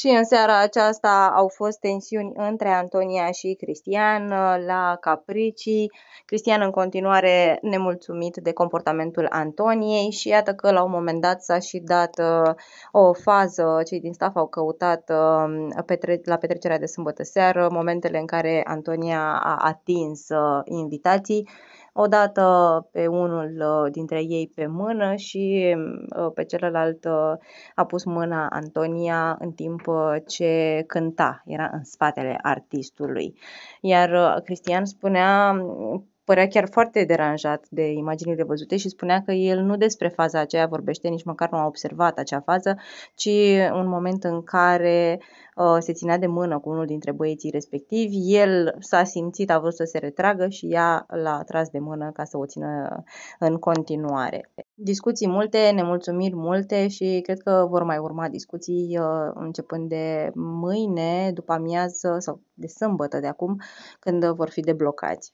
Și în seara aceasta au fost tensiuni între Antonia și Cristian uh, la capricii. Cristian în continuare nemulțumit de comportamentul Antoniei și iată că la un moment dat s-a și dat uh, o fază. Cei din staff au căutat um, la petrecerea de sâmbătă seară momentele în care Antonia a atins uh, invitații odată pe unul dintre ei pe mână și pe celălalt a pus mâna Antonia în timp după ce cânta, era în spatele artistului. Iar uh, Cristian spunea părea chiar foarte deranjat de imaginile văzute și spunea că el nu despre faza aceea vorbește, nici măcar nu a observat acea fază, ci un moment în care uh, se ținea de mână cu unul dintre băieții respectivi, el s-a simțit, a vrut să se retragă și ea l-a tras de mână ca să o țină în continuare. Discuții multe, nemulțumiri multe și cred că vor mai urma discuții uh, începând de mâine, după amiază sau de sâmbătă de acum, când vor fi deblocați.